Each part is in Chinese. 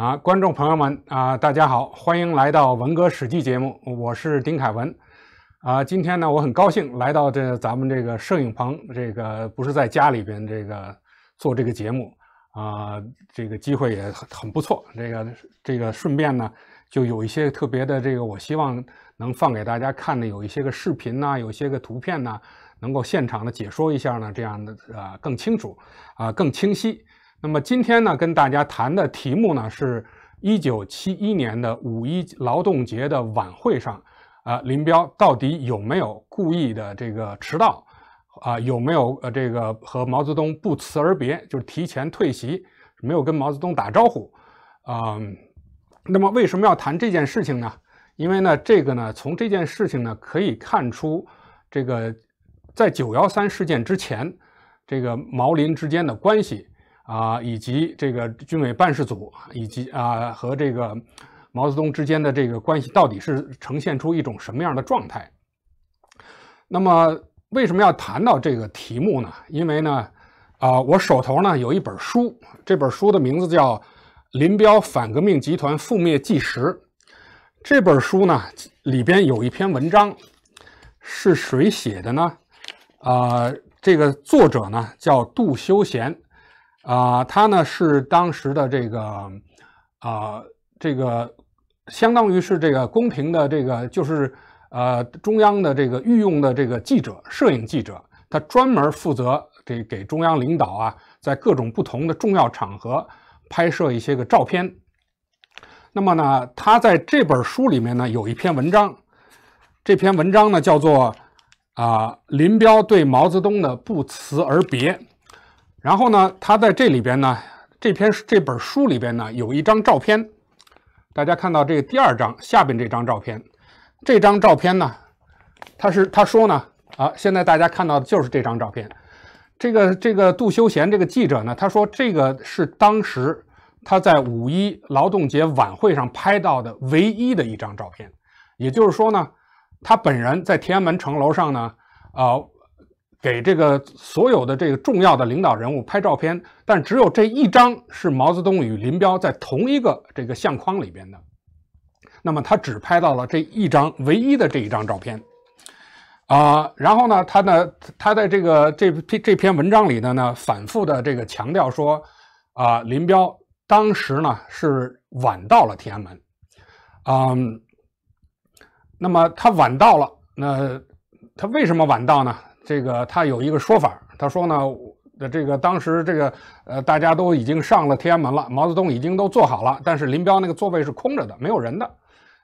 啊，观众朋友们啊，大家好，欢迎来到《文哥史记》节目，我是丁凯文。啊，今天呢，我很高兴来到这咱们这个摄影棚，这个不是在家里边这个做这个节目，啊，这个机会也很很不错。这个这个顺便呢，就有一些特别的这个，我希望能放给大家看的，有一些个视频呐，有一些个图片呐，能够现场的解说一下呢，这样的啊更清楚，啊更清晰。那么今天呢，跟大家谈的题目呢是，一九七一年的五一劳动节的晚会上，啊，林彪到底有没有故意的这个迟到，啊，有没有呃这个和毛泽东不辞而别，就是提前退席，没有跟毛泽东打招呼，嗯，那么为什么要谈这件事情呢？因为呢，这个呢，从这件事情呢可以看出，这个在九幺三事件之前，这个毛林之间的关系。啊，以及这个军委办事组，以及啊和这个毛泽东之间的这个关系，到底是呈现出一种什么样的状态？那么为什么要谈到这个题目呢？因为呢，啊，我手头呢有一本书，这本书的名字叫《林彪反革命集团覆灭纪实》。这本书呢里边有一篇文章，是谁写的呢？啊，这个作者呢叫杜修贤。啊，他呢是当时的这个啊，这个相当于是这个宫廷的这个，就是呃，中央的这个御用的这个记者、摄影记者，他专门负责这给中央领导啊，在各种不同的重要场合拍摄一些个照片。那么呢，他在这本书里面呢有一篇文章，这篇文章呢叫做《啊，林彪对毛泽东的不辞而别》。然后呢，他在这里边呢，这篇这本书里边呢，有一张照片，大家看到这第二张下边这张照片，这张照片呢，他是他说呢，啊，现在大家看到的就是这张照片，这个这个杜修贤这个记者呢，他说这个是当时他在五一劳动节晚会上拍到的唯一的一张照片，也就是说呢，他本人在天安门城楼上呢，啊。给这个所有的这个重要的领导人物拍照片，但只有这一张是毛泽东与林彪在同一个这个相框里边的。那么他只拍到了这一张唯一的这一张照片。啊，然后呢，他呢，他在这个这这这篇文章里的呢，反复的这个强调说，啊，林彪当时呢是晚到了天安门，嗯，那么他晚到了，那他为什么晚到呢？这个他有一个说法，他说呢，这个当时这个呃大家都已经上了天安门了，毛泽东已经都坐好了，但是林彪那个座位是空着的，没有人的。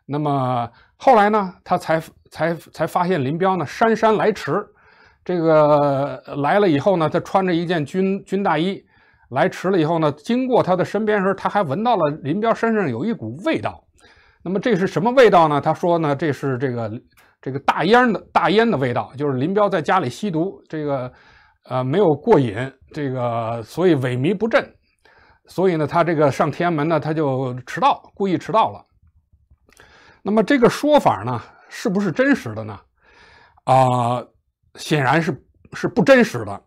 那么后来呢，他才才才发现林彪呢姗姗来迟。这个来了以后呢，他穿着一件军军大衣，来迟了以后呢，经过他的身边时候，他还闻到了林彪身上有一股味道。那么这是什么味道呢？他说呢，这是这个。这个大烟的大烟的味道，就是林彪在家里吸毒，这个，呃，没有过瘾，这个，所以萎靡不振，所以呢，他这个上天安门呢，他就迟到，故意迟到了。那么这个说法呢，是不是真实的呢？啊，显然是是不真实的。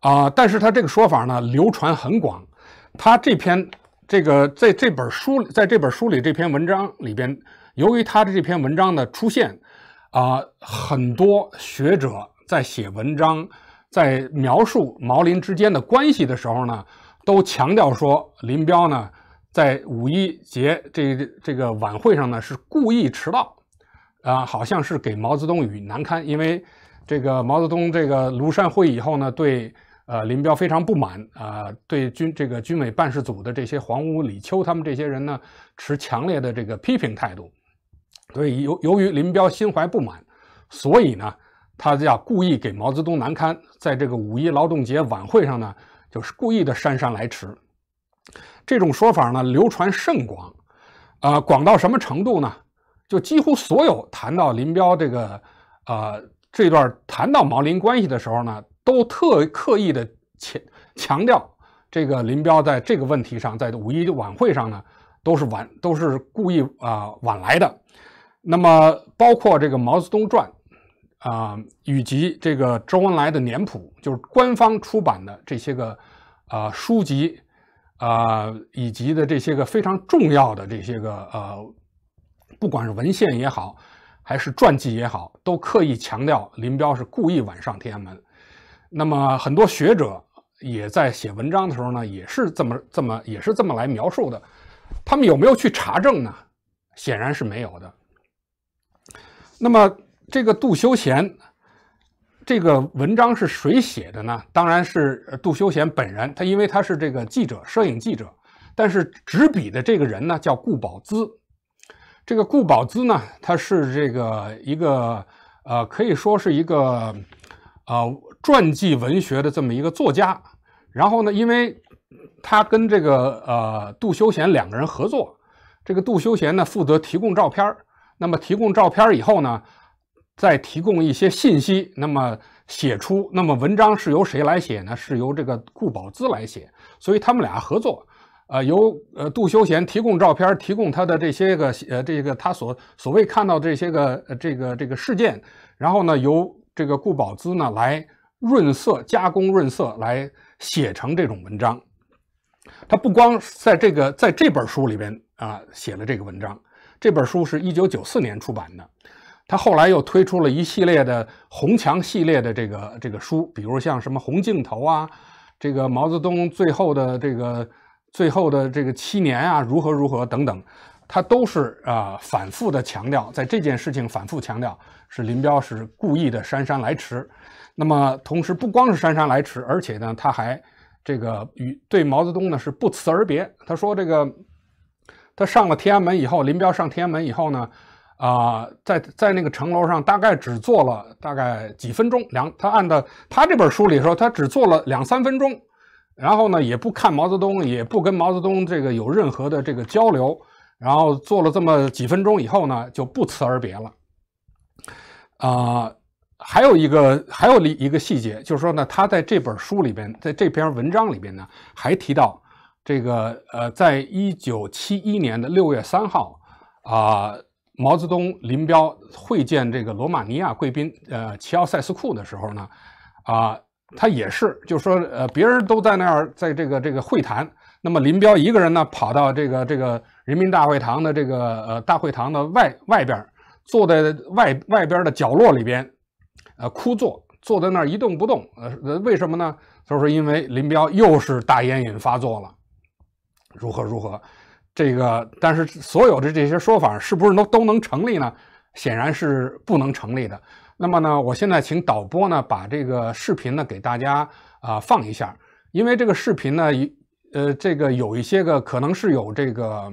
啊，但是他这个说法呢，流传很广。他这篇这个在这本书在这本书里这篇文章里边，由于他的这篇文章的出现。啊，很多学者在写文章，在描述毛林之间的关系的时候呢，都强调说林彪呢在五一节这这个晚会上呢是故意迟到，啊，好像是给毛泽东与难堪，因为这个毛泽东这个庐山会议以后呢，对呃林彪非常不满啊，对军这个军委办事组的这些黄屋李秋他们这些人呢，持强烈的这个批评态度。所以由由于林彪心怀不满，所以呢，他就要故意给毛泽东难堪。在这个五一劳动节晚会上呢，就是故意的姗姗来迟。这种说法呢，流传甚广，呃，广到什么程度呢？就几乎所有谈到林彪这个，呃，这段谈到毛林关系的时候呢，都特刻意的强强调这个林彪在这个问题上，在五一晚会上呢，都是晚都是故意啊晚来的。那么，包括这个《毛泽东传》，啊，以及这个周恩来的年谱，就是官方出版的这些个，啊，书籍，啊，以及的这些个非常重要的这些个，呃，不管是文献也好，还是传记也好，都刻意强调林彪是故意晚上天安门。那么，很多学者也在写文章的时候呢，也是这么这么，也是这么来描述的。他们有没有去查证呢？显然是没有的。那么，这个杜修贤，这个文章是谁写的呢？当然是杜修贤本人。他因为他是这个记者、摄影记者，但是执笔的这个人呢叫顾宝姿。这个顾宝姿呢，他是这个一个呃，可以说是一个呃传记文学的这么一个作家。然后呢，因为他跟这个呃杜修贤两个人合作，这个杜修贤呢负责提供照片儿。那么提供照片以后呢，再提供一些信息，那么写出那么文章是由谁来写呢？是由这个顾宝姿来写，所以他们俩合作，呃，由呃杜修贤提供照片，提供他的这些个呃这个他所所谓看到这些个这个这个事件，然后呢由这个顾宝姿呢来润色加工润色来写成这种文章，他不光在这个在这本书里边啊写了这个文章。这本书是一九九四年出版的，他后来又推出了一系列的“红墙”系列的这个这个书，比如像什么“红镜头”啊，这个毛泽东最后的这个最后的这个七年啊，如何如何等等，他都是啊反复的强调，在这件事情反复强调是林彪是故意的姗姗来迟。那么同时，不光是姗姗来迟，而且呢，他还这个与对毛泽东呢是不辞而别。他说这个。他上了天安门以后，林彪上天安门以后呢，啊，在在那个城楼上大概只坐了大概几分钟两，他按的他这本书里说他只坐了两三分钟，然后呢也不看毛泽东也不跟毛泽东这个有任何的这个交流，然后坐了这么几分钟以后呢就不辞而别了。啊，还有一个还有一一个细节就是说呢，他在这本书里边在这篇文章里边呢还提到。这个呃，在一九七一年的六月三号啊，毛泽东、林彪会见这个罗马尼亚贵宾呃齐奥塞斯库的时候呢，啊，他也是就说呃，别人都在那儿在这个这个会谈，那么林彪一个人呢跑到这个这个人民大会堂的这个呃大会堂的外外边，坐在外外边的角落里边，呃，哭坐坐在那儿一动不动，呃，为什么呢？就是因为林彪又是大烟瘾发作了。如何如何？这个，但是所有的这些说法是不是都都能成立呢？显然是不能成立的。那么呢，我现在请导播呢把这个视频呢给大家啊放一下，因为这个视频呢，呃，这个有一些个可能是有这个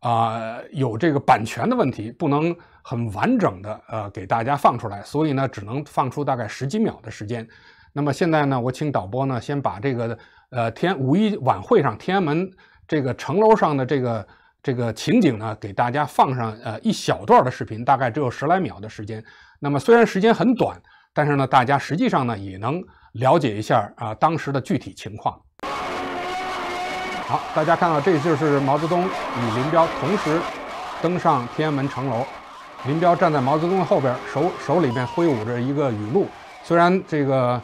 啊有这个版权的问题，不能很完整的呃给大家放出来，所以呢，只能放出大概十几秒的时间。那么现在呢，我请导播呢先把这个呃天五一晚会上天安门。这个城楼上的这个这个情景呢，给大家放上呃一小段的视频，大概只有十来秒的时间。那么虽然时间很短，但是呢，大家实际上呢也能了解一下啊当时的具体情况。好，大家看到这就是毛泽东与林彪同时登上天安门城楼，林彪站在毛泽东后边，手手里边挥舞着一个雨露。虽然这个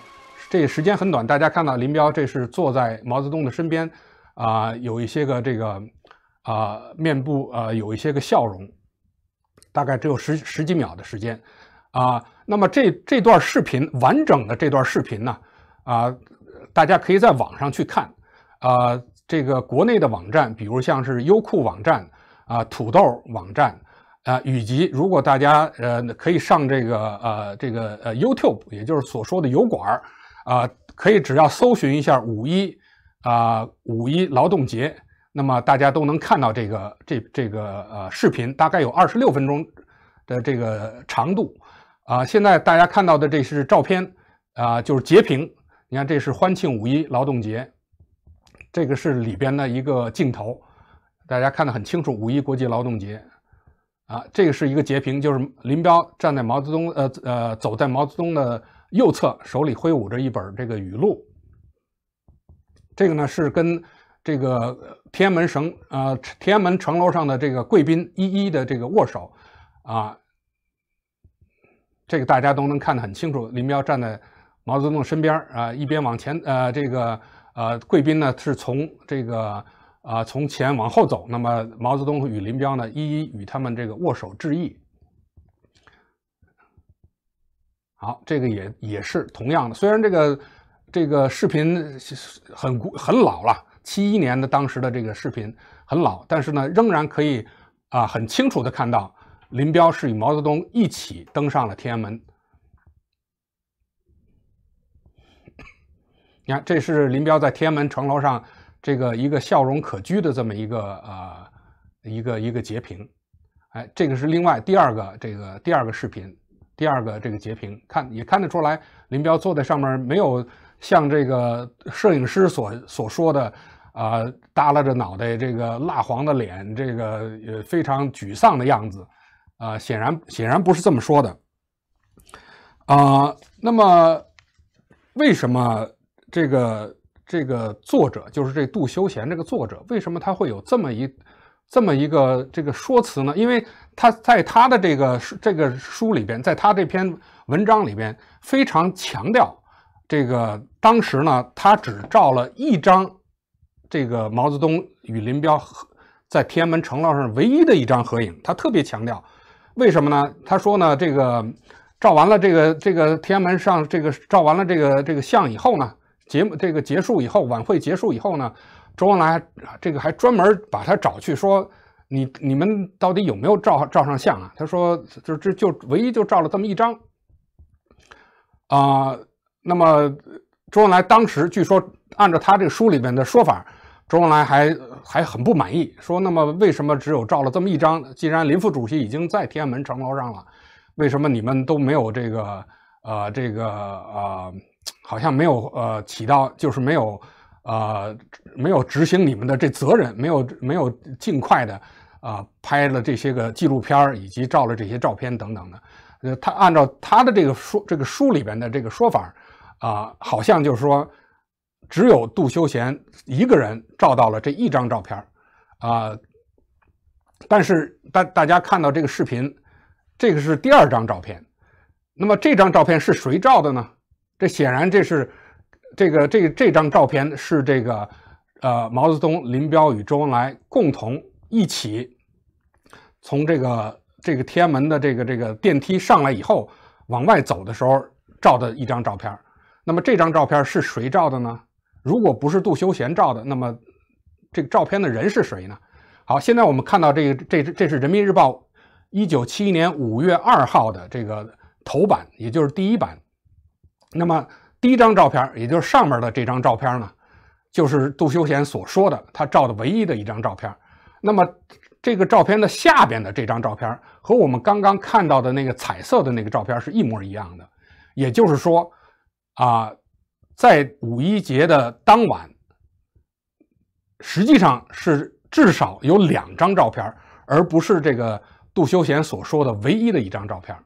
这时间很短，大家看到林彪这是坐在毛泽东的身边。啊，有一些个这个啊，面部呃，有一些个笑容，大概只有十十几秒的时间啊。那么这这段视频完整的这段视频呢啊，大家可以在网上去看啊，这个国内的网站，比如像是优酷网站啊、土豆网站啊，以及如果大家呃可以上这个呃这个呃 YouTube，也就是所说的油管儿啊，可以只要搜寻一下五一。啊，五一劳动节，那么大家都能看到这个这这个呃视频，大概有二十六分钟的这个长度。啊，现在大家看到的这是照片，啊，就是截屏。你看，这是欢庆五一劳动节，这个是里边的一个镜头，大家看得很清楚。五一国际劳动节，啊，这个是一个截屏，就是林彪站在毛泽东，呃呃，走在毛泽东的右侧，手里挥舞着一本这个语录。这个呢是跟这个天安门城呃天安门城楼上的这个贵宾一一的这个握手，啊，这个大家都能看得很清楚。林彪站在毛泽东身边儿啊，一边往前呃，这个呃贵宾呢是从这个啊从前往后走，那么毛泽东与林彪呢一一与他们这个握手致意。好，这个也也是同样的，虽然这个。这个视频很很老了，七一年的当时的这个视频很老，但是呢，仍然可以啊很清楚的看到林彪是与毛泽东一起登上了天安门。你看，这是林彪在天安门城楼上这个一个笑容可掬的这么一个呃一个一个截屏。哎，这个是另外第二个这个第二个视频，第二个这个截屏，看也看得出来，林彪坐在上面没有。像这个摄影师所所说的，啊，耷拉着脑袋，这个蜡黄的脸，这个呃非常沮丧的样子，啊，显然显然不是这么说的，啊，那么为什么这个这个作者，就是这杜修贤这个作者，为什么他会有这么一这么一个这个说辞呢？因为他在他的这个这个书里边，在他这篇文章里边，非常强调。这个当时呢，他只照了一张，这个毛泽东与林彪在天安门城楼上唯一的一张合影。他特别强调，为什么呢？他说呢，这个照完了这个这个天安门上这个照完了这个这个相以后呢，节目这个结束以后，晚会结束以后呢，周恩来这个还专门把他找去说，你你们到底有没有照照上相啊？他说，就这就唯一就照了这么一张，啊。那么，周恩来当时据说按照他这个书里边的说法，周恩来还还很不满意，说那么为什么只有照了这么一张？既然林副主席已经在天安门城楼上了，为什么你们都没有这个呃这个呃，好像没有呃起到就是没有呃没有执行你们的这责任，没有没有尽快的啊拍了这些个纪录片以及照了这些照片等等的？呃，他按照他的这个书这个书里边的这个说法。啊，好像就是说，只有杜修贤一个人照到了这一张照片啊，但是大大家看到这个视频，这个是第二张照片，那么这张照片是谁照的呢？这显然这是这个这这张照片是这个呃毛泽东、林彪与周恩来共同一起从这个这个天安门的这个这个电梯上来以后往外走的时候照的一张照片那么这张照片是谁照的呢？如果不是杜修贤照的，那么这个照片的人是谁呢？好，现在我们看到这个，这这这是《人民日报》一九七一年五月二号的这个头版，也就是第一版。那么第一张照片，也就是上面的这张照片呢，就是杜修贤所说的他照的唯一的一张照片。那么这个照片的下边的这张照片和我们刚刚看到的那个彩色的那个照片是一模一样的，也就是说。啊，在五一节的当晚，实际上是至少有两张照片，而不是这个杜修贤所说的唯一的一张照片。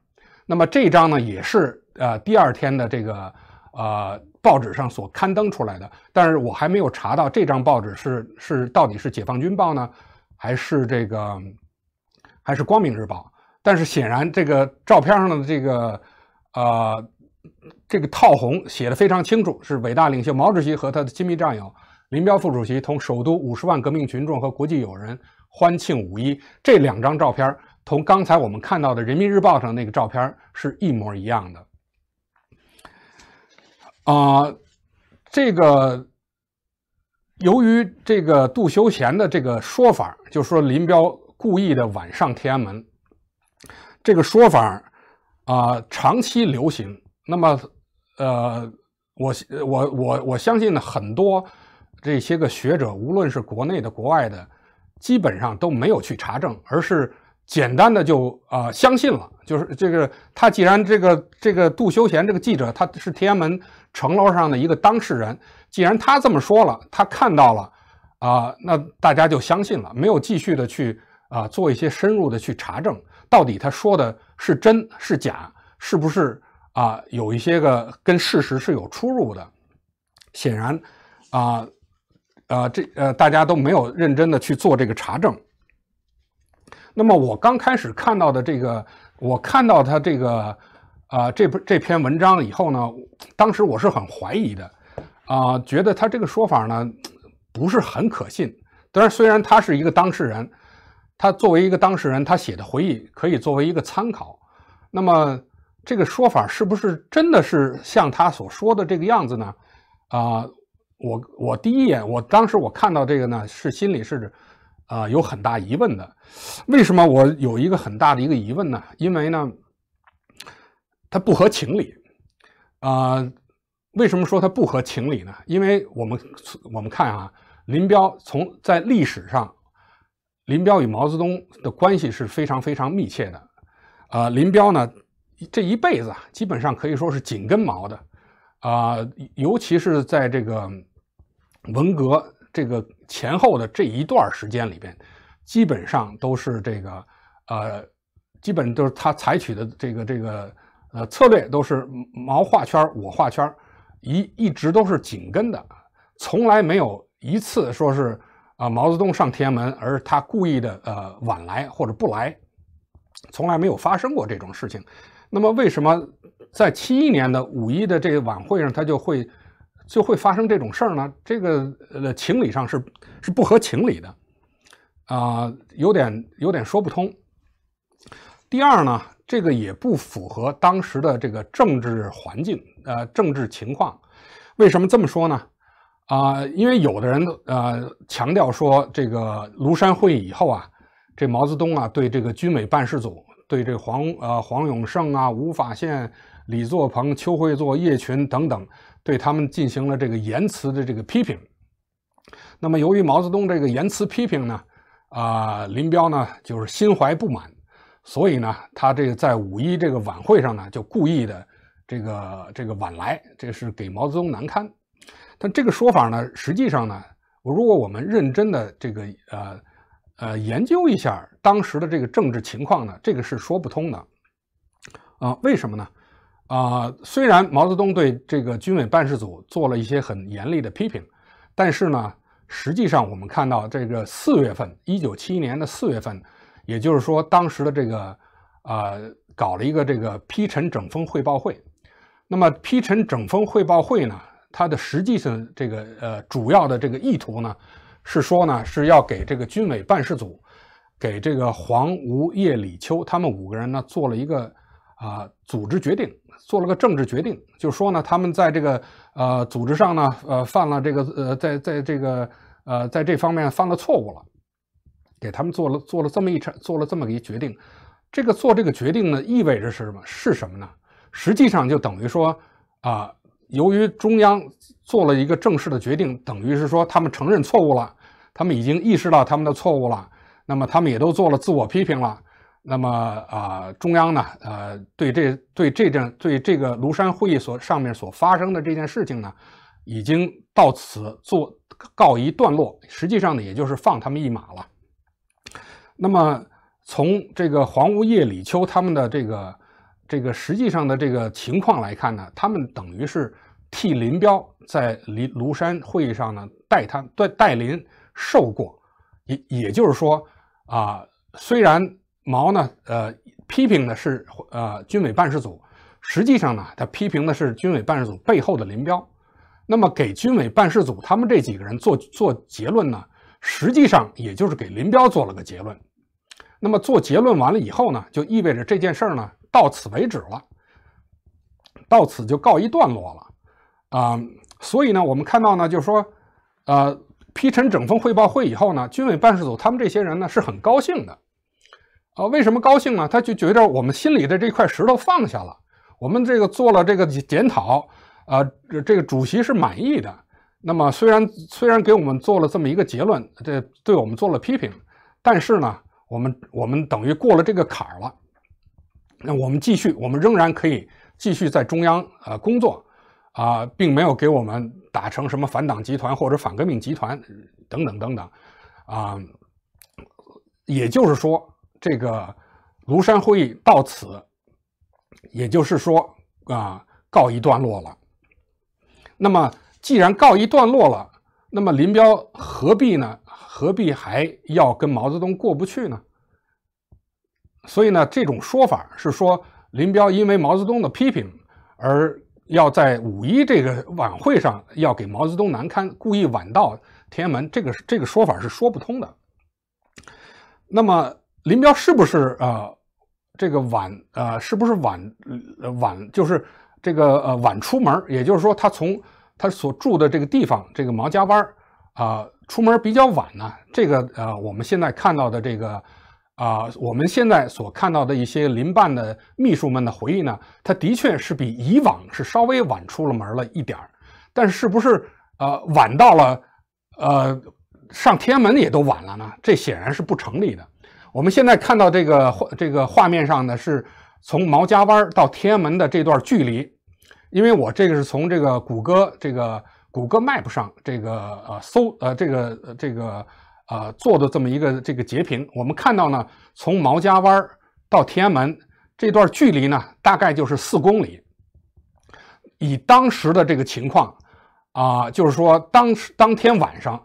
那么这张呢，也是呃第二天的这个呃报纸上所刊登出来的。但是我还没有查到这张报纸是是到底是《解放军报》呢，还是这个还是《光明日报》？但是显然，这个照片上的这个呃。这个套红写的非常清楚，是伟大领袖毛主席和他的亲密战友林彪副主席同首都五十万革命群众和国际友人欢庆五一。这两张照片同刚才我们看到的《人民日报》上那个照片是一模一样的。啊，这个由于这个杜修贤的这个说法，就说林彪故意的晚上天安门，这个说法啊长期流行。那么，呃，我我我我相信呢，很多这些个学者，无论是国内的、国外的，基本上都没有去查证，而是简单的就啊相信了。就是这个他既然这个这个杜修贤这个记者他是天安门城楼上的一个当事人，既然他这么说了，他看到了啊，那大家就相信了，没有继续的去啊做一些深入的去查证，到底他说的是真是假，是不是？啊，有一些个跟事实是有出入的，显然，啊，呃，这呃，大家都没有认真的去做这个查证。那么我刚开始看到的这个，我看到他这个啊，这部这篇文章以后呢，当时我是很怀疑的，啊，觉得他这个说法呢不是很可信。当然，虽然他是一个当事人，他作为一个当事人，他写的回忆可以作为一个参考。那么。这个说法是不是真的是像他所说的这个样子呢？啊，我我第一眼，我当时我看到这个呢，是心里是啊有很大疑问的。为什么我有一个很大的一个疑问呢？因为呢，它不合情理。啊，为什么说它不合情理呢？因为我们我们看啊，林彪从在历史上，林彪与毛泽东的关系是非常非常密切的。呃，林彪呢？这一辈子啊，基本上可以说是紧跟毛的，啊，尤其是在这个文革这个前后的这一段时间里边，基本上都是这个，呃，基本都是他采取的这个这个呃策略都是毛画圈，我画圈，一一直都是紧跟的，从来没有一次说是啊毛泽东上天安门而他故意的呃晚来或者不来，从来没有发生过这种事情。那么为什么在七一年的五一的这个晚会上，他就会就会发生这种事儿呢？这个呃，情理上是是不合情理的，啊，有点有点说不通。第二呢，这个也不符合当时的这个政治环境，呃，政治情况。为什么这么说呢？啊，因为有的人呃强调说，这个庐山会议以后啊，这毛泽东啊对这个军委办事组。对这黄呃黄永胜啊、吴法宪、李作鹏、邱会作、叶群等等，对他们进行了这个言辞的这个批评。那么，由于毛泽东这个言辞批评呢，啊，林彪呢就是心怀不满，所以呢，他这个在五一这个晚会上呢，就故意的这个这个晚来，这是给毛泽东难堪。但这个说法呢，实际上呢，如果我们认真的这个呃。呃，研究一下当时的这个政治情况呢，这个是说不通的。啊，为什么呢？啊，虽然毛泽东对这个军委办事组做了一些很严厉的批评，但是呢，实际上我们看到，这个四月份，一九七一年的四月份，也就是说当时的这个，呃，搞了一个这个批陈整风汇报会。那么批陈整风汇报会呢，它的实际上这个呃主要的这个意图呢？是说呢，是要给这个军委办事组，给这个黄吴叶李秋他们五个人呢做了一个啊组织决定，做了个政治决定，就说呢他们在这个呃组织上呢呃犯了这个呃在在这个呃在这方面犯了错误了，给他们做了做了这么一场做了这么一个决定，这个做这个决定呢意味着是什么是什么呢？实际上就等于说啊，由于中央做了一个正式的决定，等于是说他们承认错误了。他们已经意识到他们的错误了，那么他们也都做了自我批评了。那么啊，中央呢，呃，对这对这阵对这个庐山会议所上面所发生的这件事情呢，已经到此做告一段落。实际上呢，也就是放他们一马了。那么从这个黄无叶李秋他们的这个这个实际上的这个情况来看呢，他们等于是替林彪在庐庐山会议上呢代他带带林。受过，也也就是说，啊，虽然毛呢，呃，批评的是呃军委办事组，实际上呢，他批评的是军委办事组背后的林彪，那么给军委办事组他们这几个人做做结论呢，实际上也就是给林彪做了个结论，那么做结论完了以后呢，就意味着这件事儿呢到此为止了，到此就告一段落了，啊，所以呢，我们看到呢，就是说，呃。批陈整风汇报会以后呢，军委办事组他们这些人呢是很高兴的，啊，为什么高兴呢？他就觉得我们心里的这块石头放下了，我们这个做了这个检讨，啊，这个主席是满意的。那么虽然虽然给我们做了这么一个结论，这对我们做了批评，但是呢，我们我们等于过了这个坎儿了，那我们继续，我们仍然可以继续在中央呃工作。啊，并没有给我们打成什么反党集团或者反革命集团等等等等，啊，也就是说，这个庐山会议到此，也就是说啊，告一段落了。那么，既然告一段落了，那么林彪何必呢？何必还要跟毛泽东过不去呢？所以呢，这种说法是说，林彪因为毛泽东的批评而。要在五一这个晚会上要给毛泽东难堪，故意晚到天安门，这个这个说法是说不通的。那么林彪是不是呃这个晚呃是不是晚晚就是这个呃晚出门，也就是说他从他所住的这个地方这个毛家湾啊出门比较晚呢？这个呃我们现在看到的这个。啊，我们现在所看到的一些林办的秘书们的回忆呢，他的确是比以往是稍微晚出了门儿了一点儿，但是不是呃晚到了，呃上天安门也都晚了呢？这显然是不成立的。我们现在看到这个这个画面上呢，是从毛家湾到天安门的这段距离，因为我这个是从这个谷歌这个谷歌 map 上这个呃搜呃这个这个。呃，做的这么一个这个截屏，我们看到呢，从毛家湾到天安门这段距离呢，大概就是四公里。以当时的这个情况啊，就是说当时当天晚上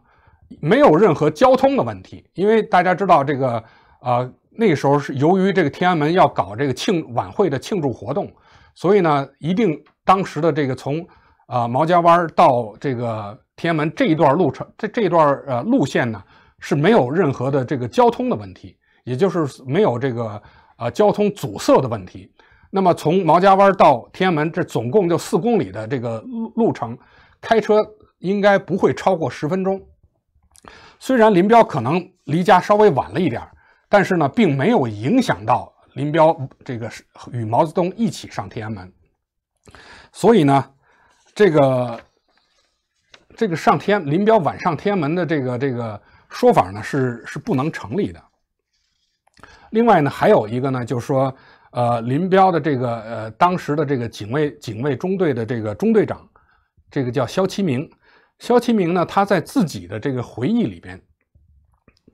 没有任何交通的问题，因为大家知道这个啊，那时候是由于这个天安门要搞这个庆晚会的庆祝活动，所以呢，一定当时的这个从啊毛家湾到这个天安门这一段路程，这这段呃路线呢。是没有任何的这个交通的问题，也就是没有这个呃交通阻塞的问题。那么从毛家湾到天安门，这总共就四公里的这个路程，开车应该不会超过十分钟。虽然林彪可能离家稍微晚了一点但是呢，并没有影响到林彪这个与毛泽东一起上天安门。所以呢，这个这个上天林彪晚上天安门的这个这个。说法呢是是不能成立的。另外呢，还有一个呢，就是说，呃，林彪的这个呃，当时的这个警卫警卫中队的这个中队长，这个叫肖其明。肖其明呢，他在自己的这个回忆里边，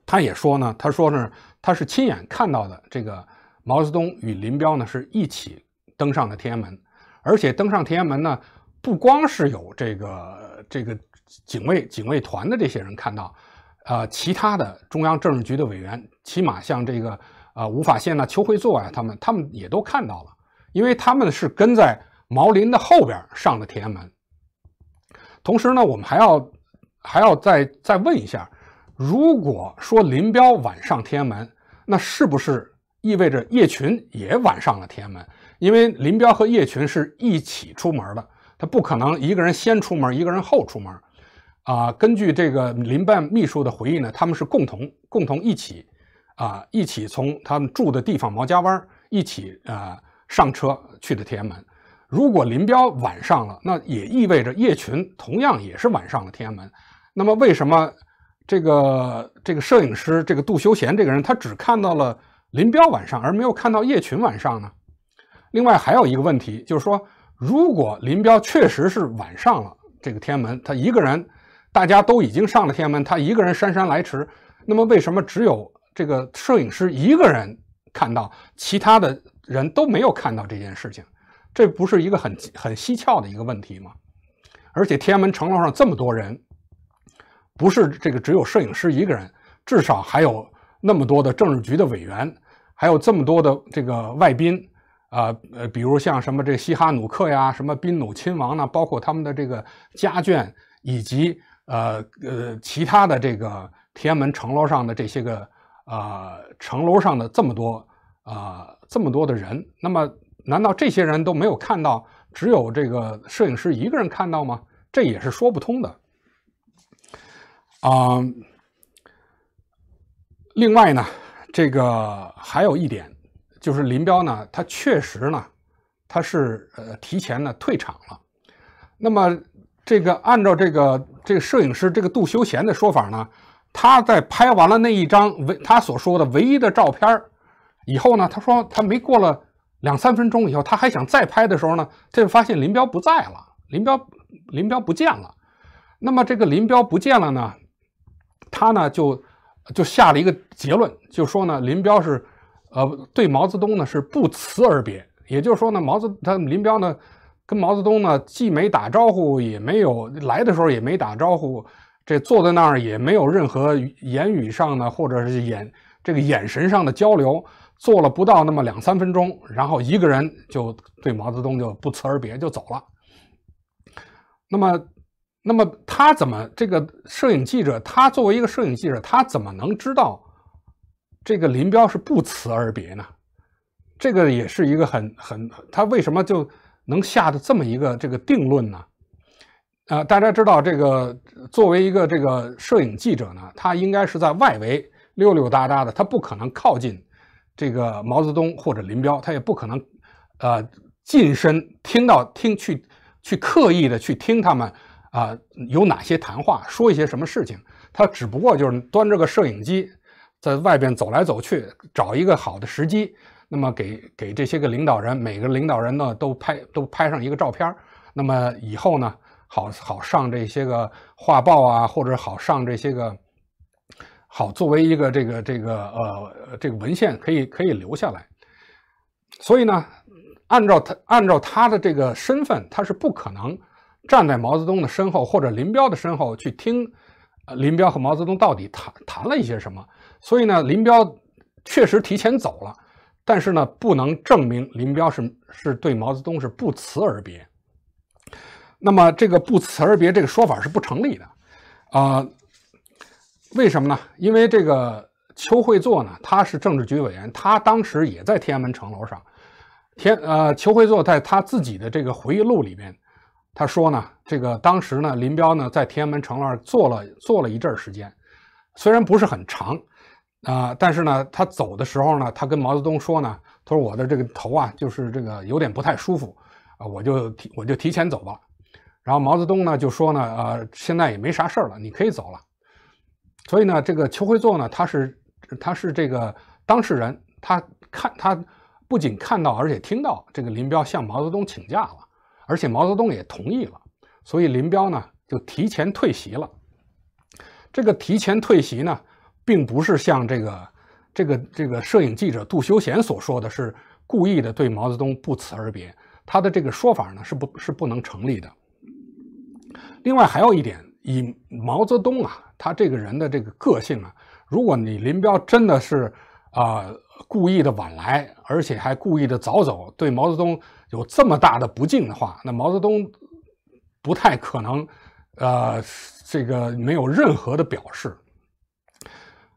他也说呢，他说是他是亲眼看到的，这个毛泽东与林彪呢是一起登上了天安门，而且登上天安门呢，不光是有这个这个警卫警卫团的这些人看到。呃，其他的中央政治局的委员，起码像这个，呃，吴法宪呐、邱会作啊，他们他们也都看到了，因为他们是跟在毛林的后边上的天安门。同时呢，我们还要还要再再问一下，如果说林彪晚上天安门，那是不是意味着叶群也晚上了天安门？因为林彪和叶群是一起出门的，他不可能一个人先出门，一个人后出门。啊，根据这个林办秘书的回忆呢，他们是共同共同一起，啊，一起从他们住的地方毛家湾一起呃上车去的天安门。如果林彪晚上了，那也意味着叶群同样也是晚上了天安门。那么为什么这个这个摄影师这个杜修贤这个人他只看到了林彪晚上而没有看到叶群晚上呢？另外还有一个问题就是说，如果林彪确实是晚上了这个天安门，他一个人。大家都已经上了天安门，他一个人姗姗来迟。那么，为什么只有这个摄影师一个人看到，其他的人都没有看到这件事情？这不是一个很很蹊跷的一个问题吗？而且，天安门城楼上这么多人，不是这个只有摄影师一个人，至少还有那么多的政治局的委员，还有这么多的这个外宾啊，呃，比如像什么这西哈努克呀，什么宾努亲王呢，包括他们的这个家眷以及。呃呃，其他的这个天安门城楼上的这些个呃城楼上的这么多呃这么多的人，那么难道这些人都没有看到？只有这个摄影师一个人看到吗？这也是说不通的。啊，另外呢，这个还有一点，就是林彪呢，他确实呢，他是呃提前呢退场了。那么这个按照这个。这个摄影师，这个杜修贤的说法呢，他在拍完了那一张唯他所说的唯一的照片以后呢，他说他没过了两三分钟以后，他还想再拍的时候呢，他就发现林彪不在了，林彪林彪不见了。那么这个林彪不见了呢，他呢就就下了一个结论，就说呢林彪是呃对毛泽东呢是不辞而别，也就是说呢毛泽他林彪呢。跟毛泽东呢，既没打招呼，也没有来的时候也没打招呼，这坐在那儿也没有任何言语上的或者是眼这个眼神上的交流，坐了不到那么两三分钟，然后一个人就对毛泽东就不辞而别就走了。那么，那么他怎么这个摄影记者，他作为一个摄影记者，他怎么能知道这个林彪是不辞而别呢？这个也是一个很很他为什么就。能下的这么一个这个定论呢？啊，大家知道这个作为一个这个摄影记者呢，他应该是在外围溜溜达达的，他不可能靠近这个毛泽东或者林彪，他也不可能呃近身听到听去去刻意的去听他们啊有哪些谈话，说一些什么事情。他只不过就是端着个摄影机在外边走来走去，找一个好的时机。那么给给这些个领导人，每个领导人呢都拍都拍上一个照片那么以后呢好好上这些个画报啊，或者好上这些个好作为一个这个这个呃这个文献可以可以留下来。所以呢，按照他按照他的这个身份，他是不可能站在毛泽东的身后或者林彪的身后去听林彪和毛泽东到底谈谈了一些什么。所以呢，林彪确实提前走了。但是呢，不能证明林彪是是对毛泽东是不辞而别。那么，这个不辞而别这个说法是不成立的，啊，为什么呢？因为这个邱会作呢，他是政治局委员，他当时也在天安门城楼上。天，呃，邱会作在他自己的这个回忆录里边，他说呢，这个当时呢，林彪呢在天安门城楼坐了坐了一阵时间，虽然不是很长。啊！但是呢，他走的时候呢，他跟毛泽东说呢，他说我的这个头啊，就是这个有点不太舒服啊，我就提我就提前走吧。然后毛泽东呢就说呢，呃，现在也没啥事儿了，你可以走了。所以呢，这个邱会作呢，他是他是这个当事人，他看他不仅看到，而且听到这个林彪向毛泽东请假了，而且毛泽东也同意了，所以林彪呢就提前退席了。这个提前退席呢？并不是像这个、这个、这个摄影记者杜修贤所说的，是故意的对毛泽东不辞而别。他的这个说法呢，是不，是不能成立的。另外还有一点，以毛泽东啊，他这个人的这个个性啊，如果你林彪真的是啊故意的晚来，而且还故意的早走，对毛泽东有这么大的不敬的话，那毛泽东不太可能，呃，这个没有任何的表示。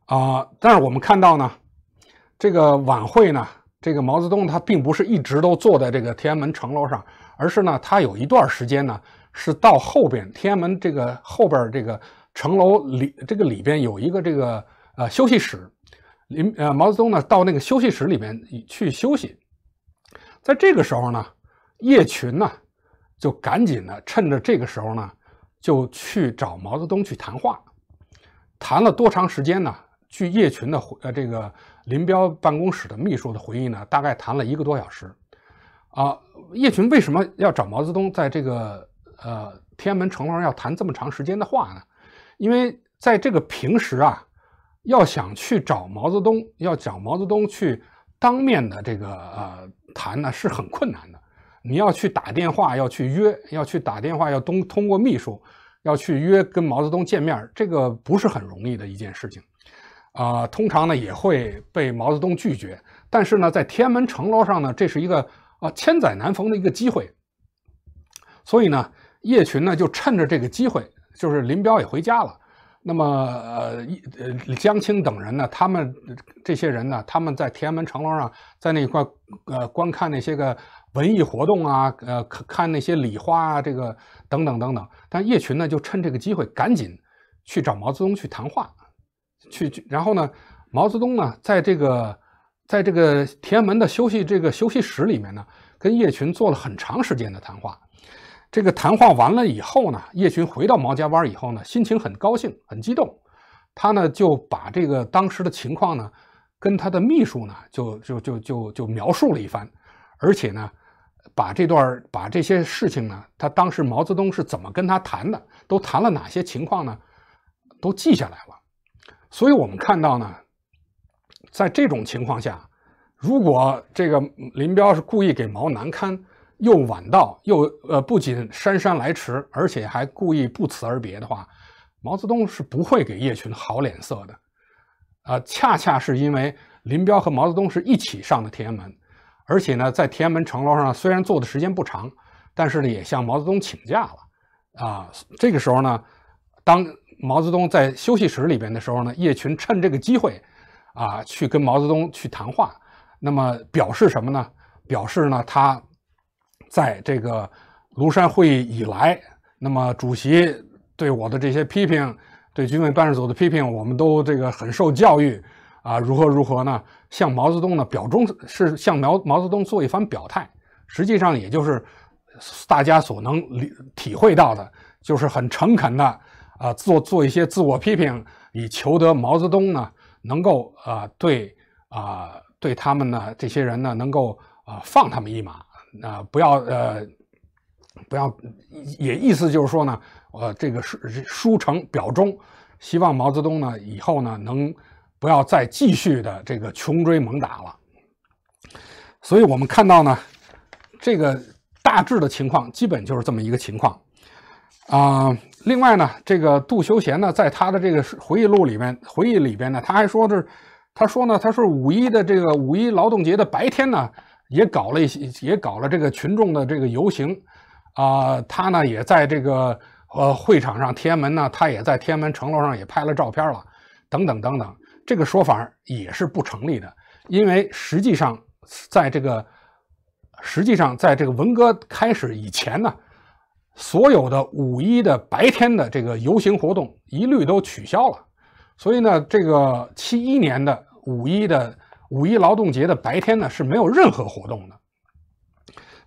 啊，但是我们看到呢，这个晚会呢，这个毛泽东他并不是一直都坐在这个天安门城楼上，而是呢，他有一段时间呢是到后边天安门这个后边这个城楼里这个里边有一个这个呃休息室，林呃毛泽东呢到那个休息室里面去休息，在这个时候呢，叶群呢就赶紧呢趁着这个时候呢就去找毛泽东去谈话，谈了多长时间呢？据叶群的回呃，这个林彪办公室的秘书的回忆呢，大概谈了一个多小时。啊，叶群为什么要找毛泽东在这个呃天安门城楼上要谈这么长时间的话呢？因为在这个平时啊，要想去找毛泽东，要找毛泽东去当面的这个呃谈呢，是很困难的。你要去打电话，要去约，要去打电话，要通通过秘书要去约跟毛泽东见面，这个不是很容易的一件事情。啊，通常呢也会被毛泽东拒绝，但是呢，在天安门城楼上呢，这是一个啊千载难逢的一个机会，所以呢，叶群呢就趁着这个机会，就是林彪也回家了，那么呃，江青等人呢，他们这些人呢，他们在天安门城楼上，在那块呃观看那些个文艺活动啊，呃看那些礼花啊，这个等等等等，但叶群呢就趁这个机会，赶紧去找毛泽东去谈话。去，然后呢，毛泽东呢，在这个，在这个天安门的休息这个休息室里面呢，跟叶群做了很长时间的谈话。这个谈话完了以后呢，叶群回到毛家湾以后呢，心情很高兴，很激动。他呢就把这个当时的情况呢，跟他的秘书呢，就就就就就描述了一番，而且呢，把这段把这些事情呢，他当时毛泽东是怎么跟他谈的，都谈了哪些情况呢，都记下来了。所以，我们看到呢，在这种情况下，如果这个林彪是故意给毛难堪，又晚到，又呃不仅姗姗来迟，而且还故意不辞而别的话，毛泽东是不会给叶群好脸色的。啊，恰恰是因为林彪和毛泽东是一起上的天安门，而且呢，在天安门城楼上虽然坐的时间不长，但是呢也向毛泽东请假了。啊，这个时候呢，当。毛泽东在休息室里边的时候呢，叶群趁这个机会，啊，去跟毛泽东去谈话。那么表示什么呢？表示呢，他在这个庐山会议以来，那么主席对我的这些批评，对军委办事组的批评，我们都这个很受教育。啊，如何如何呢？向毛泽东呢表忠，是向毛毛泽东做一番表态。实际上，也就是大家所能理体会到的，就是很诚恳的。啊，做做一些自我批评，以求得毛泽东呢能够啊对啊对他们呢这些人呢能够啊放他们一马，那不要呃不要也意思就是说呢，呃这个是书成表忠，希望毛泽东呢以后呢能不要再继续的这个穷追猛打了。所以我们看到呢，这个大致的情况基本就是这么一个情况。啊，另外呢，这个杜修贤呢，在他的这个回忆录里面，回忆里边呢，他还说的是，他说呢，他是五一的这个五一劳动节的白天呢，也搞了一些，也搞了这个群众的这个游行，啊，他呢也在这个呃会场上，天安门呢，他也在天安门城楼上也拍了照片了，等等等等，这个说法也是不成立的，因为实际上在这个实际上在这个文革开始以前呢。所有的五一的白天的这个游行活动一律都取消了，所以呢，这个七一年的五一的五一劳动节的白天呢是没有任何活动的。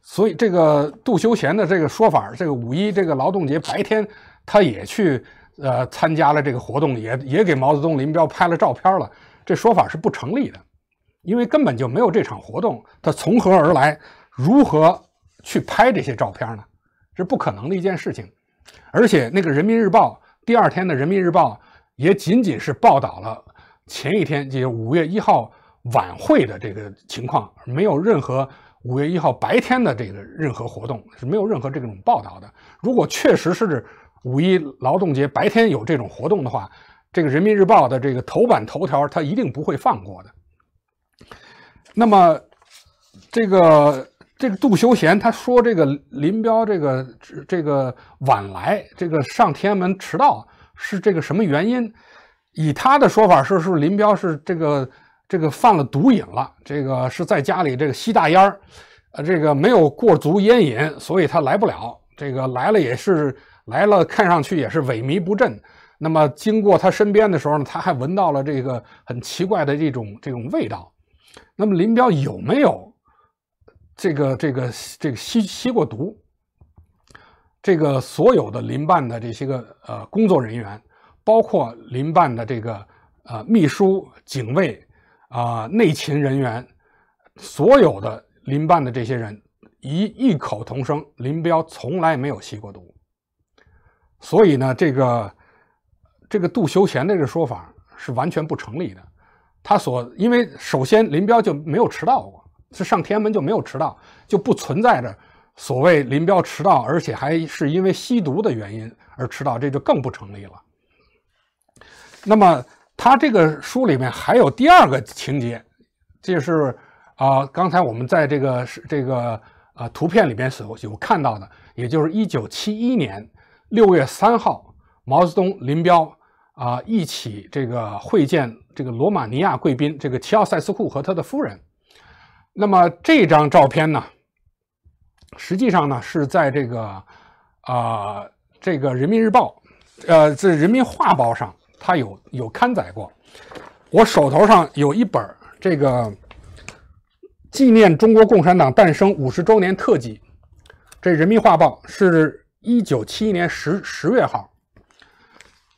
所以这个杜修贤的这个说法，这个五一这个劳动节白天他也去呃参加了这个活动，也也给毛泽东、林彪拍了照片了。这说法是不成立的，因为根本就没有这场活动，他从何而来？如何去拍这些照片呢？是不可能的一件事情，而且那个《人民日报》第二天的《人民日报》也仅仅是报道了前一天，就五月一号晚会的这个情况，没有任何五月一号白天的这个任何活动是没有任何这种报道的。如果确实是五一劳动节白天有这种活动的话，这个《人民日报》的这个头版头条他一定不会放过的。那么，这个。这个杜修贤他说，这个林彪这个这个晚来，这个上天安门迟到是这个什么原因？以他的说法是，是林彪是这个这个犯了毒瘾了，这个是在家里这个吸大烟儿，呃，这个没有过足烟瘾，所以他来不了。这个来了也是来了，看上去也是萎靡不振。那么经过他身边的时候呢，他还闻到了这个很奇怪的这种这种味道。那么林彪有没有？这个这个这个吸吸过毒，这个所有的林办的这些个呃工作人员，包括林办的这个呃秘书、警卫啊内勤人员，所有的林办的这些人一异口同声，林彪从来没有吸过毒。所以呢，这个这个杜修贤的这个说法是完全不成立的。他所因为首先林彪就没有迟到过。是上天安门就没有迟到，就不存在着所谓林彪迟到，而且还是因为吸毒的原因而迟到，这就更不成立了。那么他这个书里面还有第二个情节，这是啊，刚才我们在这个这个呃图片里面所有看到的，也就是一九七一年六月三号，毛泽东、林彪啊一起这个会见这个罗马尼亚贵宾这个齐奥塞斯库和他的夫人。那么这张照片呢，实际上呢是在这个啊这个《人民日报》呃这《人民画报》上，它有有刊载过。我手头上有一本这个纪念中国共产党诞生五十周年特辑，这《人民画报》是一九七一年十十月号。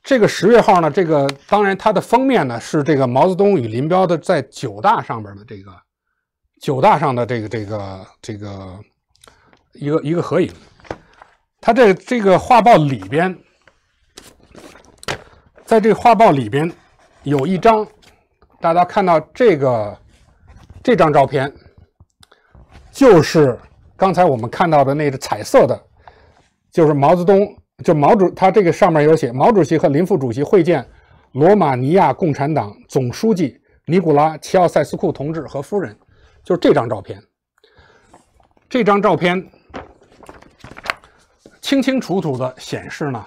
这个十月号呢，这个当然它的封面呢是这个毛泽东与林彪的在九大上边的这个。九大上的这个这个这个一个一个合影，它这这个画报里边，在这画报里边有一张，大家看到这个这张照片，就是刚才我们看到的那个彩色的，就是毛泽东，就毛主，他这个上面有写毛主席和林副主席会见罗马尼亚共产党总书记尼古拉齐奥塞斯库同志和夫人。就是这张照片，这张照片清清楚楚的显示呢，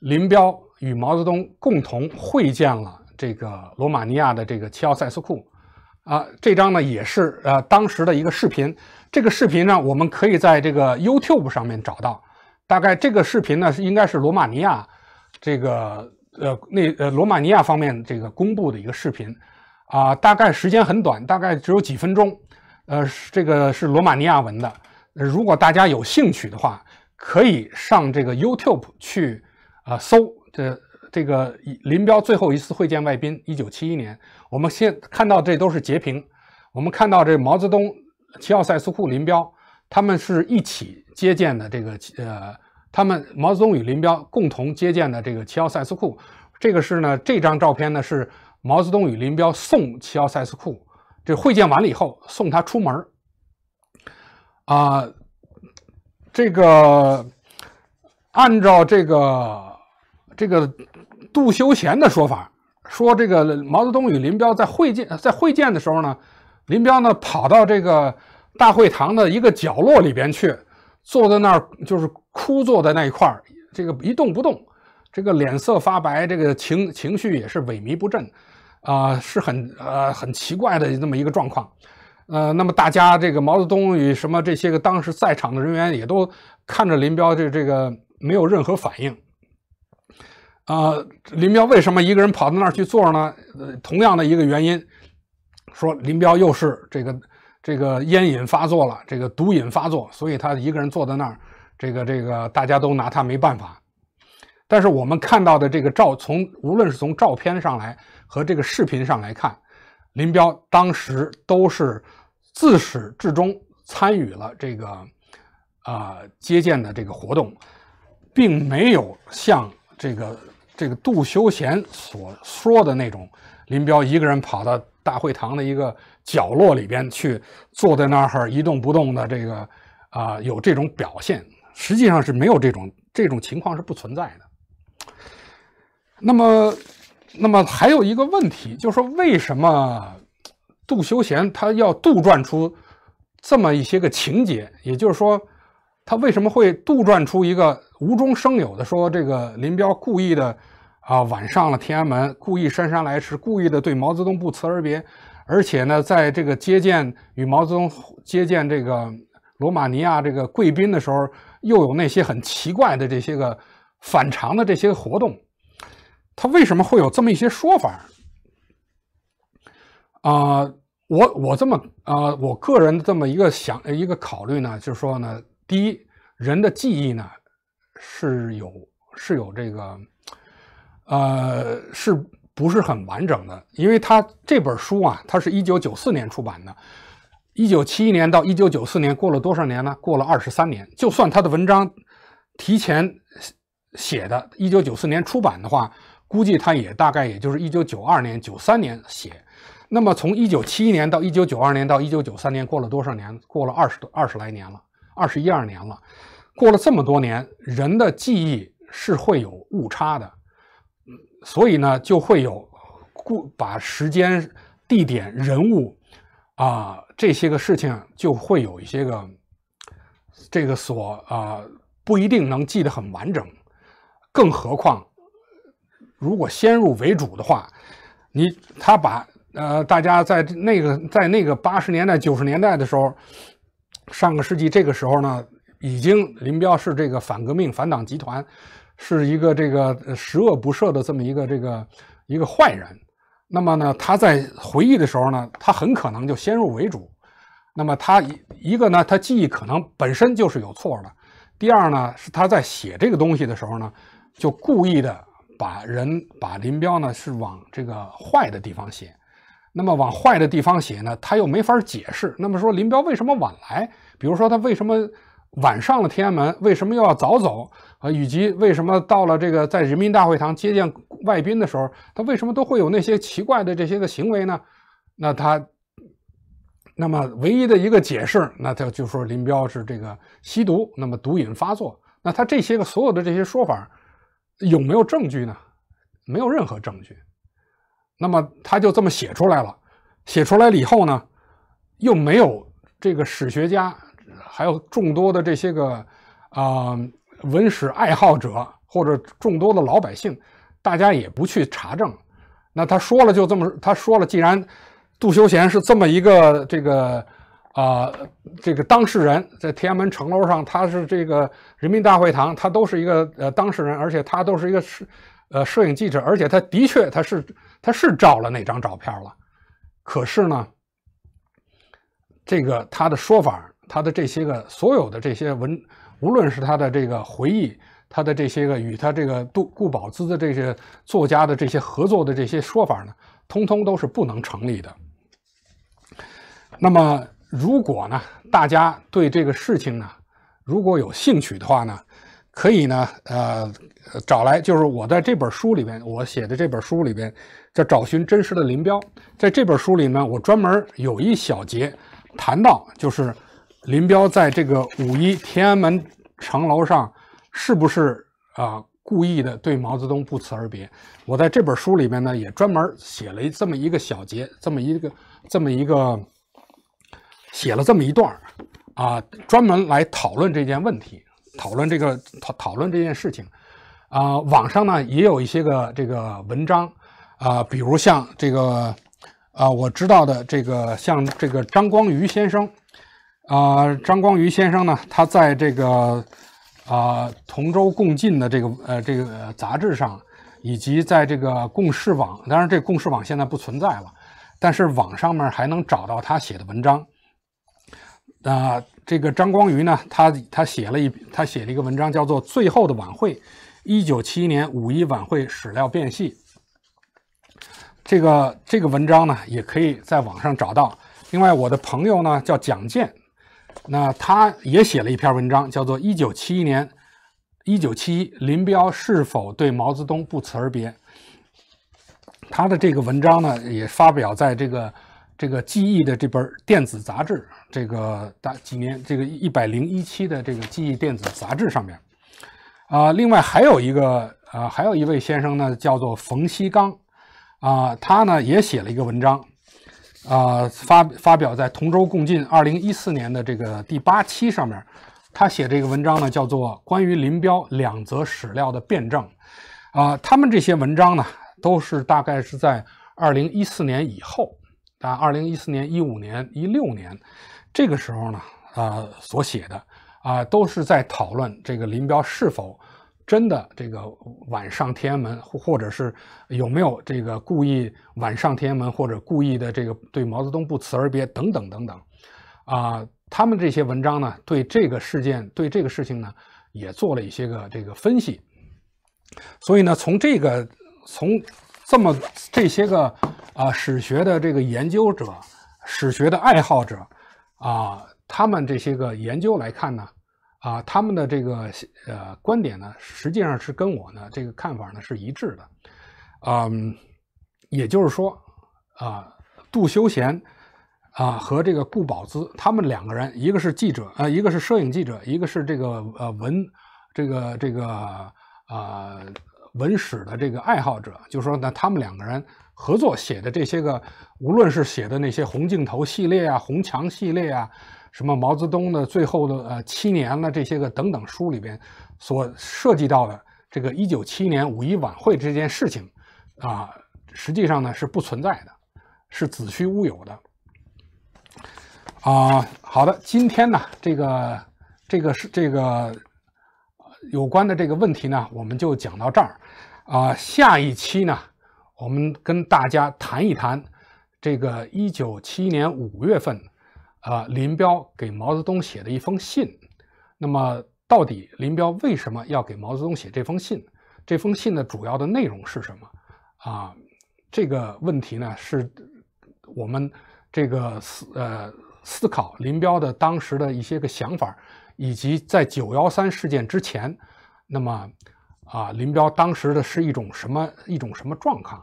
林彪与毛泽东共同会见了这个罗马尼亚的这个齐奥塞斯库，啊，这张呢也是呃当时的一个视频，这个视频呢我们可以在这个 YouTube 上面找到，大概这个视频呢是应该是罗马尼亚这个呃那呃罗马尼亚方面这个公布的一个视频。啊，大概时间很短，大概只有几分钟。呃，这个是罗马尼亚文的。如果大家有兴趣的话，可以上这个 YouTube 去啊搜这这个林彪最后一次会见外宾，一九七一年。我们先看到这都是截屏。我们看到这毛泽东、齐奥塞斯库、林彪他们是一起接见的。这个呃，他们毛泽东与林彪共同接见的这个齐奥塞斯库。这个是呢，这张照片呢是。毛泽东与林彪送齐奥塞斯库，这会见完了以后，送他出门啊，这个按照这个这个杜修贤的说法，说这个毛泽东与林彪在会见在会见的时候呢，林彪呢跑到这个大会堂的一个角落里边去，坐在那儿就是哭坐在那一块儿，这个一动不动，这个脸色发白，这个情情绪也是萎靡不振。啊，是很呃很奇怪的这么一个状况，呃，那么大家这个毛泽东与什么这些个当时在场的人员也都看着林彪这这个没有任何反应，啊，林彪为什么一个人跑到那儿去坐呢？同样的一个原因，说林彪又是这个这个烟瘾发作了，这个毒瘾发作，所以他一个人坐在那儿，这个这个大家都拿他没办法。但是我们看到的这个照，从无论是从照片上来和这个视频上来看，林彪当时都是自始至终参与了这个啊接见的这个活动，并没有像这个这个杜修贤所说的那种，林彪一个人跑到大会堂的一个角落里边去坐在那儿哈一动不动的这个啊有这种表现，实际上是没有这种这种情况是不存在的。那么，那么还有一个问题，就是说，为什么杜修贤他要杜撰出这么一些个情节？也就是说，他为什么会杜撰出一个无中生有的说，这个林彪故意的啊晚上了天安门，故意姗姗来迟，故意的对毛泽东不辞而别，而且呢，在这个接见与毛泽东接见这个罗马尼亚这个贵宾的时候，又有那些很奇怪的这些个。反常的这些活动，他为什么会有这么一些说法？啊，我我这么啊，我个人这么一个想一个考虑呢，就是说呢，第一，人的记忆呢是有是有这个，呃，是不是很完整的？因为他这本书啊，它是一九九四年出版的，一九七一年到一九九四年过了多少年呢？过了二十三年。就算他的文章提前。写的，一九九四年出版的话，估计他也大概也就是一九九二年、九三年写。那么从一九七一年到一九九二年到一九九三年，过了多少年？过了二十多二十来年了，二十一二年了。过了这么多年，人的记忆是会有误差的，所以呢，就会有故把时间、地点、人物啊这些个事情，就会有一些个这个所啊不一定能记得很完整。更何况，如果先入为主的话，你他把呃，大家在那个在那个八十年代、九十年代的时候，上个世纪这个时候呢，已经林彪是这个反革命、反党集团，是一个这个十恶不赦的这么一个这个一个坏人。那么呢，他在回忆的时候呢，他很可能就先入为主。那么他一一个呢，他记忆可能本身就是有错的；第二呢，是他在写这个东西的时候呢。就故意的把人把林彪呢是往这个坏的地方写，那么往坏的地方写呢，他又没法解释。那么说林彪为什么晚来？比如说他为什么晚上了天安门？为什么又要早走？啊，以及为什么到了这个在人民大会堂接见外宾的时候，他为什么都会有那些奇怪的这些个行为呢？那他那么唯一的一个解释，那他就说林彪是这个吸毒，那么毒瘾发作。那他这些个所有的这些说法。有没有证据呢？没有任何证据。那么他就这么写出来了，写出来了以后呢，又没有这个史学家，还有众多的这些个啊文史爱好者或者众多的老百姓，大家也不去查证。那他说了就这么，他说了，既然杜修贤是这么一个这个。啊，这个当事人在天安门城楼上，他是这个人民大会堂，他都是一个呃当事人，而且他都是一个摄呃摄影记者，而且他的确他是他是照了那张照片了，可是呢，这个他的说法，他的这些个所有的这些文，无论是他的这个回忆，他的这些个与他这个杜顾保兹的这些作家的这些合作的这些说法呢，通通都是不能成立的。那么。如果呢，大家对这个事情呢，如果有兴趣的话呢，可以呢，呃，找来就是我在这本书里边我写的这本书里边叫《找寻真实的林彪》。在这本书里呢，我专门有一小节谈到，就是林彪在这个五一天安门城楼上是不是啊故意的对毛泽东不辞而别。我在这本书里边呢，也专门写了这么一个小节，这么一个，这么一个。写了这么一段儿，啊，专门来讨论这件问题，讨论这个讨讨论这件事情，啊，网上呢也有一些个这个文章，啊，比如像这个，啊，我知道的这个像这个张光宇先生，啊，张光宇先生呢，他在这个，啊，同舟共进的这个呃这个杂志上，以及在这个共事网，当然这共事网现在不存在了，但是网上面还能找到他写的文章。那这个张光宇呢，他他写了一他写了一个文章，叫做《最后的晚会》，一九七一年五一晚会史料变细。这个这个文章呢，也可以在网上找到。另外，我的朋友呢叫蒋健，那他也写了一篇文章，叫做《一九七一年一九七一林彪是否对毛泽东不辞而别》。他的这个文章呢，也发表在这个。这个记忆的这本电子杂志，这个大几年这个一百零一期的这个记忆电子杂志上面，啊，另外还有一个啊，还有一位先生呢，叫做冯锡刚，啊，他呢也写了一个文章，啊，发发表在《同舟共进》二零一四年的这个第八期上面，他写这个文章呢叫做《关于林彪两则史料的辩证》，啊，他们这些文章呢，都是大概是在二零一四年以后。啊，二零一四年、一五年、一六年，这个时候呢，啊，所写的啊，都是在讨论这个林彪是否真的这个晚上天安门，或者是有没有这个故意晚上天安门，或者故意的这个对毛泽东不辞而别等等等等，啊，他们这些文章呢，对这个事件、对这个事情呢，也做了一些个这个分析，所以呢，从这个从。这么这些个啊，史学的这个研究者，史学的爱好者啊，他们这些个研究来看呢，啊，他们的这个呃观点呢，实际上是跟我呢这个看法呢是一致的，嗯，也就是说，啊，杜修贤啊和这个顾宝姿他们两个人，一个是记者，呃，一个是摄影记者，一个是这个呃文，这个这个啊。文史的这个爱好者，就说呢，他们两个人合作写的这些个，无论是写的那些红镜头系列啊、红墙系列啊，什么毛泽东的最后的呃七年了这些个等等书里边，所涉及到的这个一九七年五一晚会这件事情，啊，实际上呢是不存在的，是子虚乌有的。啊，好的，今天呢，这个这个是这个。有关的这个问题呢，我们就讲到这儿，啊，下一期呢，我们跟大家谈一谈这个1971年5月份，啊，林彪给毛泽东写的一封信。那么，到底林彪为什么要给毛泽东写这封信？这封信的主要的内容是什么？啊，这个问题呢，是，我们这个思呃思考林彪的当时的一些个想法。以及在九幺三事件之前，那么，啊，林彪当时的是一种什么一种什么状况？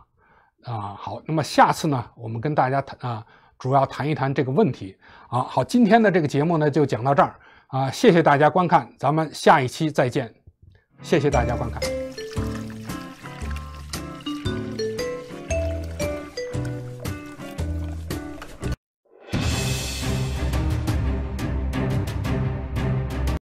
啊，好，那么下次呢，我们跟大家谈啊，主要谈一谈这个问题。啊，好，今天的这个节目呢，就讲到这儿啊，谢谢大家观看，咱们下一期再见，谢谢大家观看。